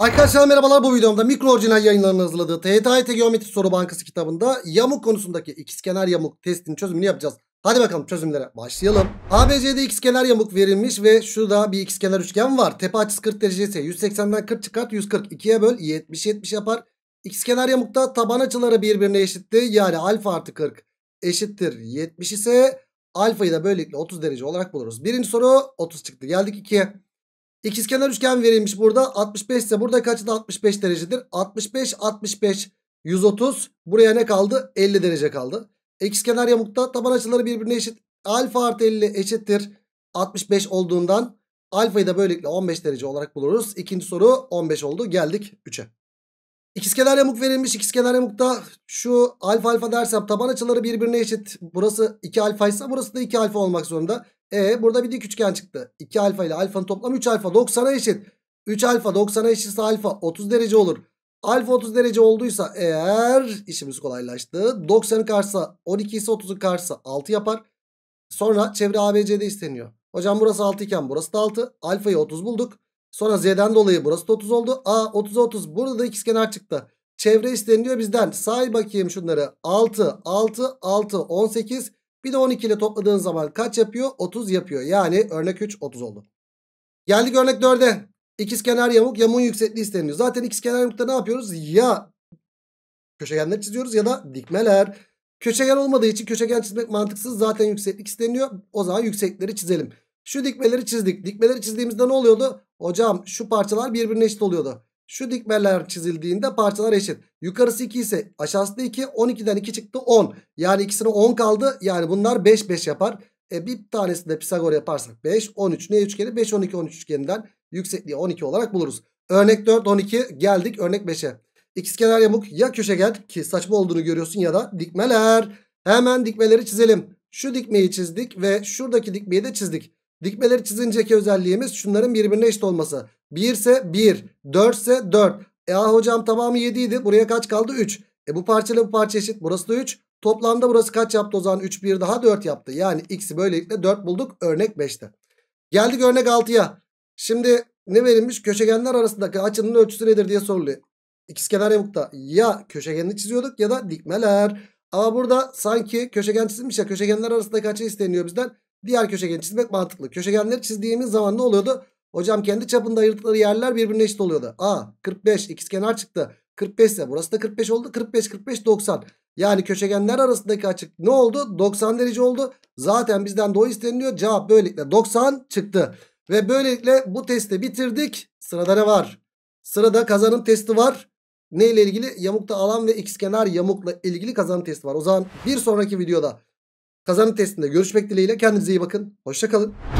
Arkadaşlar merhabalar bu videomda mikro orijinal yayınlarının hazırladığı TYT Geometri Soru Bankası kitabında yamuk konusundaki ikizkenar yamuk testinin çözümünü yapacağız. Hadi bakalım çözümlere başlayalım. ABC'de ikizkenar yamuk verilmiş ve şurada bir ikizkenar üçgen var. Tepe açısı 40 derece ise 180'den 40 çıkart 140 2'ye böl 70 70 yapar. İkizkenar yamukta taban açıları birbirine eşitti. Yani alfa artı 40 eşittir 70 ise alfayı da böylelikle 30 derece olarak buluruz. Birinci soru 30 çıktı. Geldik 2'ye. İkizkenar üçgen verilmiş burada. 65 ise burada kaçı da 65 derecedir. 65 65 130 buraya ne kaldı? 50 derece kaldı. İkizkenar yamukta taban açıları birbirine eşit. Alfa artı 50 eşittir 65 olduğundan alfayı da böylelikle 15 derece olarak buluruz. İkinci soru 15 oldu. Geldik 3'e. İkizkenar yamuk verilmiş. İkizkenar yamukta şu alfa alfa dersem taban açıları birbirine eşit. Burası 2 alfa ise burası da 2 alfa olmak zorunda. E burada bir dik üçgen çıktı. 2 alfa ile alfanın toplamı 3 alfa 90'a eşit. 3 alfa 90'a eşitse alfa 30 derece olur. Alfa 30 derece olduysa eğer işimiz kolaylaştı. 90'ın karşısı 12 ise 30'un karşısı 6 yapar. Sonra çevre ABC'de isteniyor. Hocam burası 6 iken burası da 6. Alfayı 30 bulduk. Sonra Z'den dolayı burası da 30 oldu. A 30 30. Burada da ikizkenar çıktı. Çevre isteniyor bizden. Say bakayım şunları. 6, 6, 6, 18, bir de 12 ile topladığın zaman kaç yapıyor? 30 yapıyor. Yani örnek 3 30 oldu. Geldik örnek 4'e. İkizkenar yamuk yamuğun yüksekliği isteniyor. Zaten ikizkenar yamukta ne yapıyoruz? Ya köşegenler çiziyoruz ya da dikmeler. Köşegen olmadığı için köşegen çizmek mantıksız. Zaten yükseklik isteniyor. O zaman yüksekleri çizelim. Şu dikmeleri çizdik. Dikmeleri çizdiğimizde ne oluyordu? Hocam şu parçalar birbirine eşit oluyordu. Şu dikmeler çizildiğinde parçalar eşit. Yukarısı 2 ise aşağısı da 2. 12'den 2 çıktı 10. Yani ikisine 10 kaldı. Yani bunlar 5 5 yapar. E bir tanesinde Pisagor yaparsak 5. 13 ne üçgeni? 5 12 13 üçgeninden yüksekliği 12 olarak buluruz. Örnek 4 12 geldik örnek 5'e. İkizkenar yamuk ya köşegen ki saçma olduğunu görüyorsun ya da dikmeler. Hemen dikmeleri çizelim. Şu dikmeyi çizdik ve şuradaki dikmeyi de çizdik. Dikmeleri çizinceki özelliğimiz şunların birbirine eşit olması. 1 ise 1, 4 ise 4. E ah hocam tamamı 7 idi. Buraya kaç kaldı? 3. E bu parçayla bu parça eşit. Burası da 3. Toplamda burası kaç yaptı o zaman? 3 1 daha 4 yaptı. Yani x'i böylelikle 4 bulduk. Örnek 5'te. Geldik örnek 6'ya. Şimdi ne verilmiş? Köşegenler arasındaki açının ölçüsü nedir diye soruluyor. İkizkenar yamukta ya köşegenini çiziyorduk ya da dikmeler. Ama burada sanki köşegen çizilmiş ya köşegenler arasındaki açı isteniyor bizden. Diğer köşegeni çizmek mantıklı. Köşegenleri çizdiğimiz zaman ne oluyordu? Hocam kendi çapında ayırdıkları yerler birbirine eşit oluyordu. A 45 ikizkenar çıktı. 45 ise burası da 45 oldu. 45 45 90. Yani köşegenler arasındaki açık ne oldu? 90 derece oldu. Zaten bizden doğru isteniliyor. Cevap böylelikle 90 çıktı. Ve böylelikle bu testi bitirdik. Sırada ne var? Sırada kazanın testi var. Ne ile ilgili? Yamukta alan ve ikizkenar yamukla ilgili kazanın testi var. O zaman bir sonraki videoda Kazanın testinde görüşmek dileğiyle. Kendinize iyi bakın. Hoşçakalın.